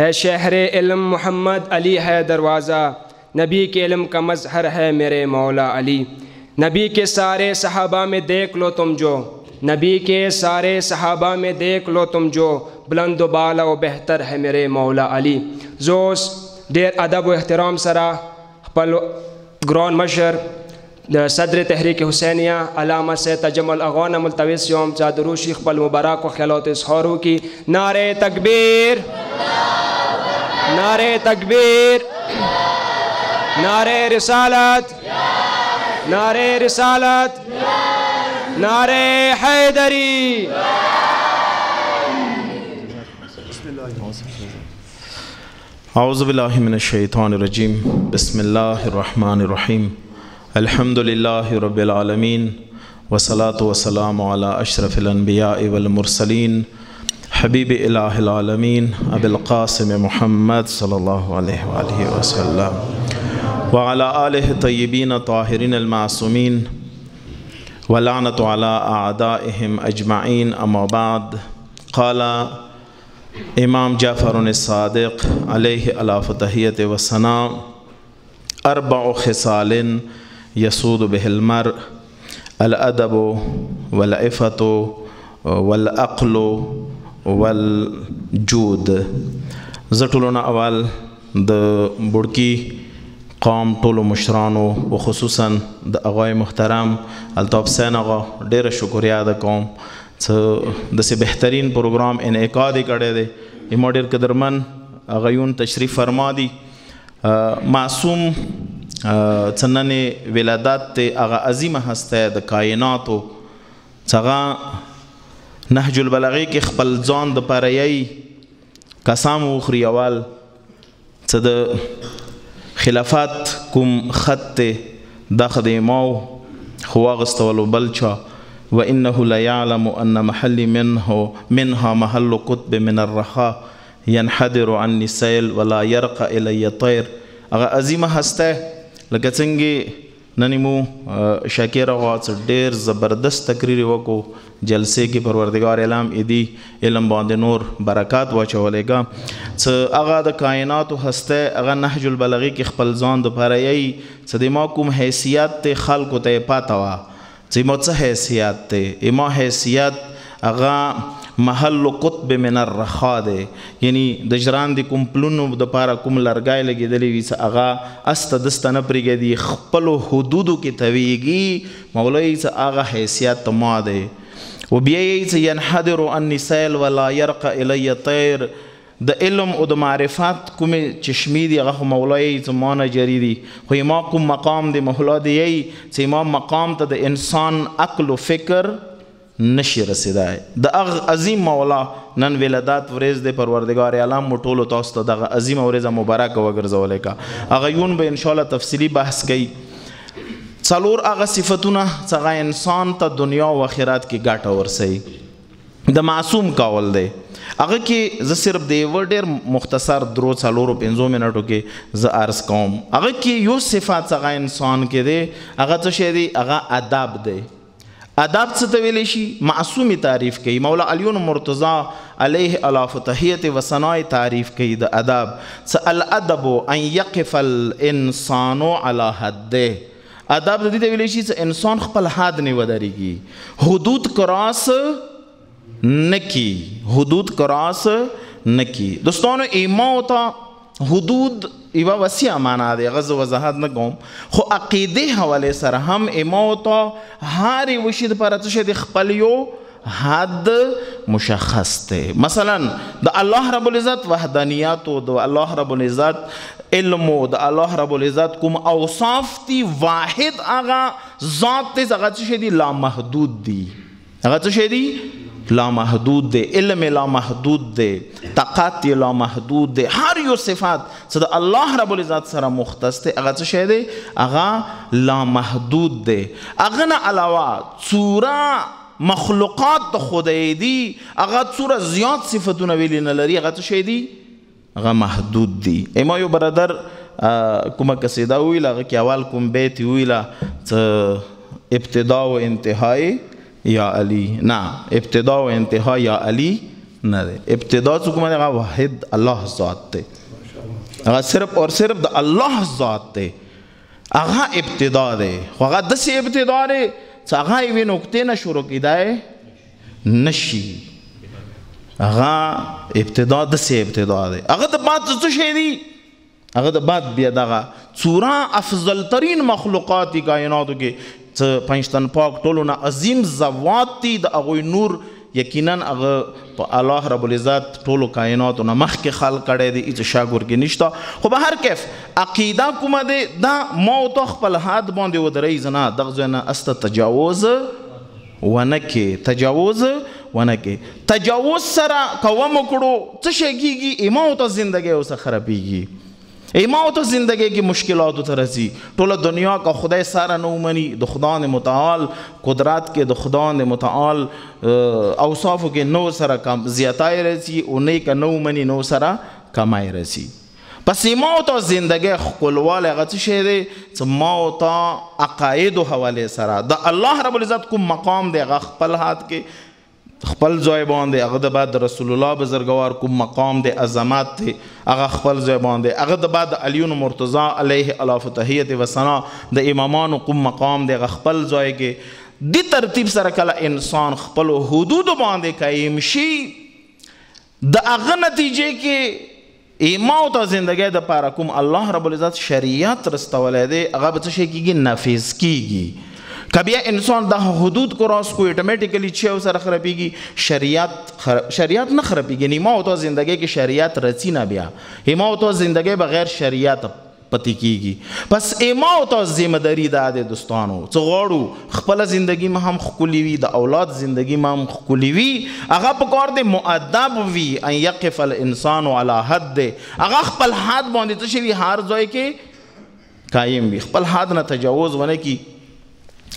ہے شہر علم محمد علی ہے دروازہ نبی کے علم کا مظہر ہے میرے مولا علی نبی کے سارے صحابہ میں دیکھ لو تم جو نبی کے سارے صحابہ میں دیکھ لو تم جو بلند و بالا و بہتر ہے میرے مولا علی زوس دیر ادب و احترام سرا پل گران مشر صدر تحریک حسینیہ علامہ سے تجم ملتویس یوم چادروشی خپل مبارک و اس ہورو کی نعرے تکبیر نعرے تکبیر نعرے رسالت نعرے رسالت نعرے حیدری اعوذ باللہ من الشیطان الرجیم بسم اللہ الرحمن الرحیم الحمدللہ رب العالمین وصلاة وسلام علی اشرف الانبیاء والمرسلین حبیب الہ العالمین اب القاسم محمد صلی اللہ علیہ وآلہ وسلم وعلی آلہ طیبین طاہرین المعصومین ولعنت علی ادا اجمعین اما بعد قال امام جعفر صادق علیہ و فطحیت اربع خصال یسود و بہلمر الادب والعفت ولاخلو والجود زټولونه اول د بډکی قوم ټولو مشرانو او خصوصا د اغای محترم الطاف حسین اغا ډیره شکریا ادا کوم څه د سه بهترین پروګرام انعقاد کړي دی ایموډر قدرمن اغایون تشریف فرما دي معصوم څننه ولادت ته اغه عظیمه هسته د کائناتو څنګه نهج البلاغه کې خپل ځان د پاریي قسم وخري اول څه د خلافات کوم خط د خدمو خو غستول بل چا وانه لا يعلم ان محل منه منها محل قطب من الرخاء ينحدر عني السيل ولا يرقى الي طير هغه عظیمه هسته لکه څنګه نن مو شاکر اواز ډیر زبردست تقریر وکړو جلسه کې پروردگار اعلان ادي علم باندې نور برکات واچولېګا څه هغه د کائنات هسته هغه نهج البلغي کې خپل ځان د پرایي صدما کوم حیثیت ته خلق ته پاتوا چې مو څه حیثیت ته ایمه حیثیت هغه محل قطب من الرخا دی یعنی د جران د کوم پلونو د پاره کوم لرګای لګیدلی وي څه اغا است دست نه پرېږدي خپل حدودو کې تویږي مولای څه اغا حیثیت تما دی و بیا یې څه ينحدر عن نسال ولا يرقى الي طير د علم او د معرفت کوم چشمی دی هغه مولای زمانه جری دی خو ما کوم مقام دی مولا دی چې ما مقام ته د انسان عقل او فکر نشي رسیدای د اغ عظیم مولا نن ولادت ورځ د پروردگار عالم مټولو تاسو ته د عظیم ورځ مبارک وګرځولې کا اغه یون به ان شاء الله تفصيلي بحث کړي څلور اغه صفاتونه څنګه انسان ته دنیا او آخرت کې ګټه ورسي د معصوم کول دی هغه کې زه صرف د یو ډیر مختصر درو څلورو پنځو منټو کې زه عرض کوم هغه کې یو صفات څنګه انسان کې دی هغه څه شی دی هغه ادب دی ادب څه ته ویل شي معصومی تعریف کوي مولا علیون مرتضی علیه الاف تحیت و ثنای تعریف کوي د ادب څه الادب ان یقف الانسان علی حده ادب د دې ویل شي چې انسان خپل حد نه ودرېږي حدود کراس نکی حدود کراس نکی دوستانو ایمان او حدود یو وسیع معنا دی غز وضاحت نه کوم خو عقیده حواله سره هم اموت هر وشي د پر څه د خپل یو حد مشخص ته مثلا د الله رب العزت وحدانیت او د الله رب العزت علم او د الله رب العزت کوم اوصاف دي واحد هغه ذات ته هغه څه دي لا محدود دي هغه څه دي لامحدود دی علم لامحدود دی طاقت لامحدود دی هر یو صفات چې د الله رب العزت سره مختص دی هغه څه شی دی هغه لامحدود دی هغه نه علاوه څوره مخلوقات د خدای دی هغه څوره زیات صفاتونه ویل نه لري هغه څه شی دی هغه محدود دی اما یو برادر کومه قصیده ویله هغه کې اول کوم بیت ویله ابتدا و انتهای یا علی نه ابتدا و انتها یا علی نه ده ابتدا څوک باندې هغه واحد الله ذات ته هغه صرف اور صرف د الله ذات ته هغه ابتدا ده خو هغه د سي ابتدا ده چې هغه یې نقطې نه شروع کیدای نشي هغه ابتدا د سي ابتدا ده هغه د بعد څه شي دي هغه د بعد بیا دغه څورا افضل ترین مخلوقات کائنات کې چې پنځتن پاک ټولو نه عظیم زوات دي د هغوی نور یقینا هغه په الله رب العزت ټولو کائناتو نه مخکې خلق کړی دی هیڅ شاګور کې نشته خو به هر کیف عقیده کومه دی دا ما تو خپل حد باندې ودرې زنا دغه ځنه است تجاوز ونه کې تجاوز ونه کې تجاوز سره کوم کړو څه شيږي ایمو ته ژوندۍ اوسه خرابېږي امام ته زندګۍ کې مشکلاتو ته راځي ټول دنیا کا خدای سره نو مني د خدای متعال قدرت کې د خدای متعال اوصاف کې نو سره کم زیاتای راځي او نه ک نو مني نو سره کمای راځي پس امام ته زندګۍ خپلواله غت شي دی چې ما ته عقاید او حواله سره د الله رب العزت کوم مقام دی غ خپل هات کې خپل ځای باندې هغه د بعد رسول الله بزرګوار کوم مقام د عظمت ته هغه خپل ځای باندې هغه د بعد علی و مرتضی علیه الاف تحیت و ثنا د امامان کوم مقام د خپل ځای کې د ترتیب سره کله انسان خپل حدود باندې قائم شي د هغه نتیجې کې ایما او د زندګۍ د پاره کوم الله رب العزت شریعت رستولې دی هغه به څه کیږي نافذ کیږي کبیا انسان د حدود کراس کو اتوماتیکلی چې سره خرابېږي شریعت خر... شریعت نه خرابېږي نیما او ته زندګۍ کې شریعت رڅی نه بیا هما او ته زندګۍ بغیر شریعت پتی کیږي پس ایما او ته ځمداري ده د دوستانو څو غواړو خپل ژوندۍ ما هم خولي وي د اولاد ژوندۍ ما هم خولي وي هغه په کور د مؤدب وي ان يقف الانسان على حد هغه خپل حد باندې ته شي هر ځای کې قائم وي خپل حد نه تجاوز ونه کی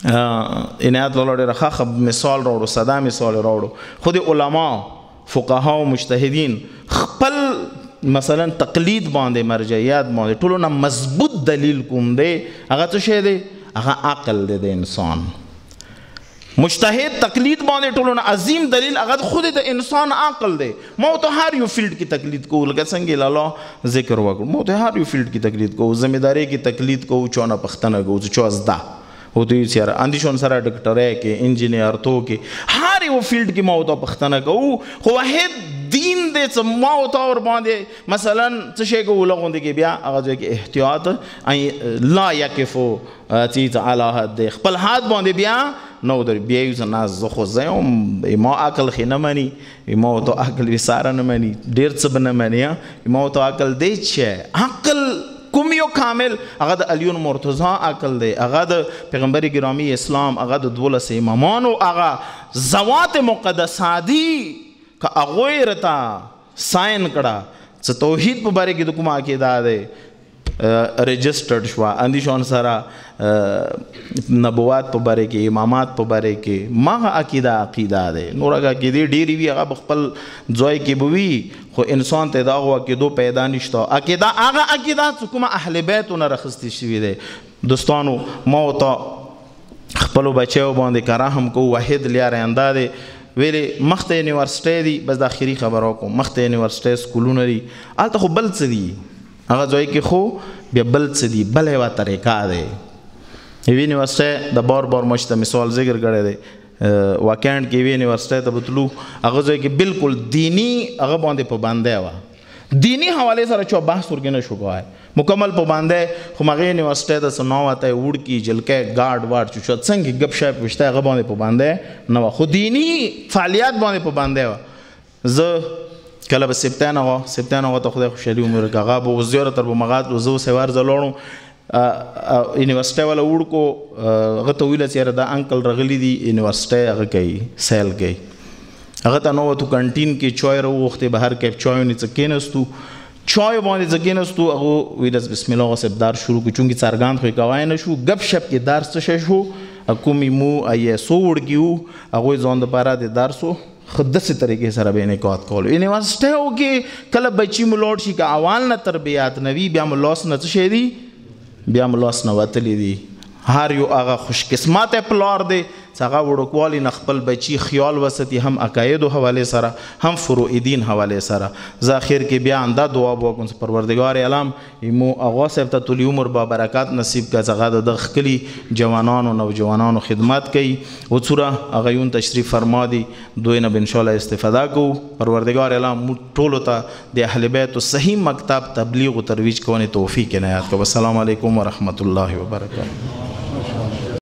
عنایت ولا ډېر ښه مثال راوړو ساده مثال راوړو خو د علما فقها او مجتهدین خپل مثلا تقلید باندې مرجعیات باندې ټولو نه مضبوط دلیل کوم دی هغه څه شی دی هغه عقل دی د انسان مجتهد تقلید باندې ټولو نه عظیم دلیل هغه خود د انسان عقل دی مو ته هر یو فیلډ کې تقلید کو لکه څنګه لاله ذکر وکړ مو ته هر یو فیلډ کې تقلید کو ځمېداري کې تقلید کو چونه پښتنه کو چوازدا هدوی سیار اندیشون سره ډاکټرۍ کې انجینیر تو کې هر یو فیلډ کې ما او ته پښتنه کوو خو واحد دین دې څه ما او ته ور باندې مثلا څه شي کوو لغون دي کې بیا هغه ځای کې احتیاط ای لا یکفو چیز علی حد خپل حد باندې بیا نو در بیا یو نه زه خو زم ما عقل خې نه مانی ما او ته عقل وساره نه مانی ډیر څه بنه مانی ما او ته عقل دې چې عقل یو کامل هغه د علیون مرتضی عقل دی هغه د پیغمبر ګرامی اسلام هغه د دولس امامانو هغه زوات مقدسادی که هغه رتا ساين کړه څه توحید په باره کې د کومه عقیده ده ريجستره uh, شو اندیشون سره uh, نبوات په باره کې امامات په باره کې ما عقیده عقیده ده نور هغه کې ډيري وی هغه خپل ځای کې بوي خو انسان ته دا هوا کې دو پیدا نشته عقیده هغه عقیده چې کوم اهل بیتونه رخصتي شوی ده دوستانو ما ته خپل بچو باندې کرام کو واحد لیاره انداده ویلې مخته یونیورسيټي دي بس د اخري خبرو کوم مخته یونیورسيټي سکولونه دي البته خو بل څه دي هغه ځای کې خو بیا بل څه دی بل یو طریقه دی یونیورسيټي د بار بار مشته مثال ذکر کړی دی واکانډ کې یونیورسيټي ته بتلو هغه ځای کې بالکل دینی هغه باندې پابندي و دینی حواله سره چې بحث ورګنه شو کوه مکمل پابندي خو مغه یونیورسيټي د سناواته وډ کی جلکې گارد وارد چې څنګه غب شپ وشته هغه باندې پابندي نو خو دینی فعالیت باندې پابندي و زه کله به سپتان هغه سپتان هغه ته خدای خوشالي عمر کاغه به زیاره تر به مغات زو سوار زلوړم یونیورسيټي ولا وړکو هغه ته ویل چې دا انکل رغلی دی یونیورسيټي هغه کوي سیل کوي هغه ته نو ته کانټین کې چوي وروخته بهر کې چوي نه څکینستو چای باندې ځګینستو هغه ویلس بسم الله غصب دار شروع کو چونګي څرګان خو کوای نه شو غب شپ کې درس څه شو حکومت مو ای سو وړګیو هغه ځوند لپاره د درسو خدسه طریقې سره به انعقاد کول یونیورسيټي او کې کله بچی ملوړ شي که اول نه تربيات نوي بیا ملوس نه څه شي دي بیا ملوس نه وتلې دي هر یو هغه خوش قسمت پلار دی څنګه وړوکوالي نه خپل بچي خیال وستی هم عقاید حواله سره هم فروع دین حواله سره ذاخیر کې بیا انده دعا وکم پروردگار علام مو اغا صاحب ته ټول عمر با برکات نصیب کا څنګه د خکلی جوانانو نوجوانانو خدمت کوي او څوره اغیون تشریف فرما دي دوی نه ان شاء الله استفاده کو پروردگار علام ټول ته د اهل بیت صحیح مکتب تبلیغ او ترویج کوونه توفیق عنایت کو والسلام علیکم ورحمت الله وبرکاتہ